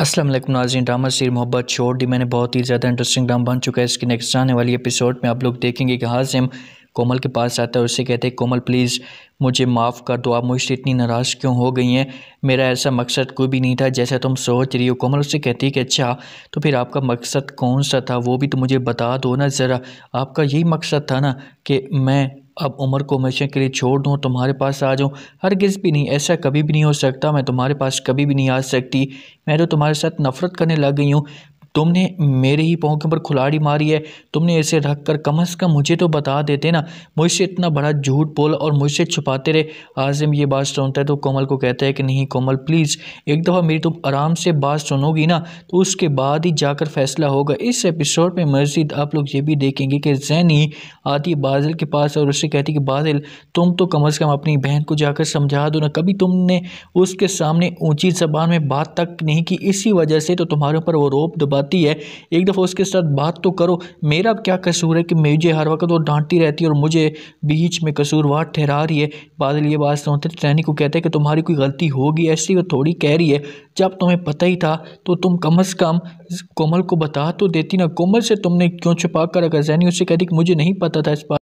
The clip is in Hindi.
असलम नाजीन ड्रामा सीर मोहब्बत छोड़ दी मैंने बहुत ही ज़्यादा इंटरेस्टिंग ड्रामा बन चुका है इसके नेक्स्ट आने वाली एपिसोड में आप लोग देखेंगे कि हाजिम कोमल के पास आता है उससे कहते हैं कोमल प्लीज़ मुझे माफ़ कर दो आप मुझसे इतनी नाराज़ क्यों हो गई हैं मेरा ऐसा मकसद कोई भी नहीं था जैसा तुम सोच रही हो कोमल उससे कहती है कि अच्छा तो फिर आपका मकसद कौन सा था वो भी तो मुझे बता दो ना ज़रा आपका यही मकसद था ना कि मैं अब उम्र को हमेशा के लिए छोड़ दूँ तुम्हारे पास आ जाऊँ हर गिज़ भी नहीं ऐसा कभी भी नहीं हो सकता मैं तुम्हारे पास कभी भी नहीं आ सकती मैं तो तुम्हारे साथ नफ़रत करने लग गई हूँ तुमने मेरे ही पाँव के ऊपर खुलाड़ी मारी है तुमने ऐसे रख कर कम अज़ कम मुझे तो बता देते ना मुझसे इतना बड़ा झूठ बोल और मुझसे छुपाते रहे आज़म ये बात सुनता है तो कोमल को कहता है कि नहीं कोमल प्लीज़ एक दफ़ा मेरी तुम आराम से बात सुनोगी ना तो उसके बाद ही जाकर फैसला होगा इस एपिसोड में मज़ीद आप लोग ये भी देखेंगे कि जैनी आती बादल के पास और उससे कहती कि बादल तुम तो कम अज़ कम अपनी बहन को जाकर समझा दो ना कभी तुमने उसके सामने ऊँची जबान में बात तक नहीं की इसी वजह से तो तुम्हारे ऊपर वो रोप दबा जाती है एक दफ़ा उसके साथ बात तो करो मेरा क्या कसूर है कि मुझे हर वक्त वो डांटती रहती है और मुझे बीच में कसूरवार ठहरा रही है बादल ये बात सुनते ट्रैनी को कहते हैं कि तुम्हारी कोई गलती होगी ऐसी वो थोड़ी कह रही है जब तुम्हें पता ही था तो तुम कम अज़ कम कोमल को बता तो देती ना कोमल से तुमने क्यों छुपा कर रखा जैनी उससे कहती कि मुझे नहीं पता था इस बात